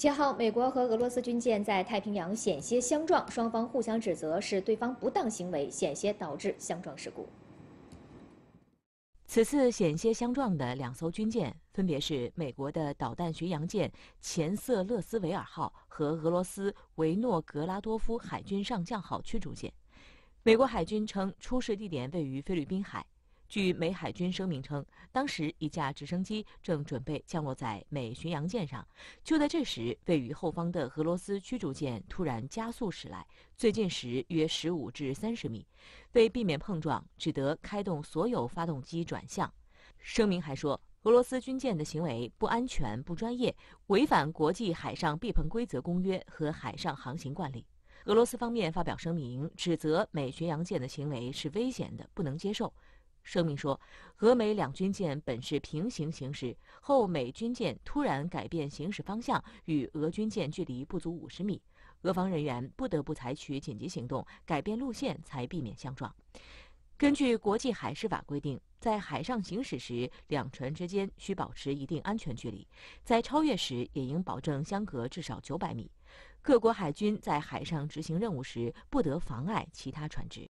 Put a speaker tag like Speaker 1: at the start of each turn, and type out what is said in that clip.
Speaker 1: 七号，美国和俄罗斯军舰在太平洋险些相撞，双方互相指责是对方不当行为，险些导致相撞事故。
Speaker 2: 此次险些相撞的两艘军舰分别是美国的导弹巡洋舰“钱瑟勒斯维尔号”和俄罗斯“维诺格拉多夫海军上将号”驱逐舰。美国海军称，出事地点位于菲律宾海。据美海军声明称，当时一架直升机正准备降落在美巡洋舰上。就在这时，位于后方的俄罗斯驱逐舰突然加速驶来，最近时约十五至三十米。为避免碰撞，只得开动所有发动机转向。声明还说，俄罗斯军舰的行为不安全、不专业，违反国际海上避碰规则公约和海上航行惯例。俄罗斯方面发表声明，指责美巡洋舰的行为是危险的，不能接受。声明说，俄美两军舰本是平行行驶，后美军舰突然改变行驶方向，与俄军舰距离不足五十米，俄方人员不得不采取紧急行动，改变路线才避免相撞。根据国际海事法规定，在海上行驶时，两船之间需保持一定安全距离，在超越时也应保证相隔至少九百米。各国海军在海上执行任务时，不得妨碍其他船只。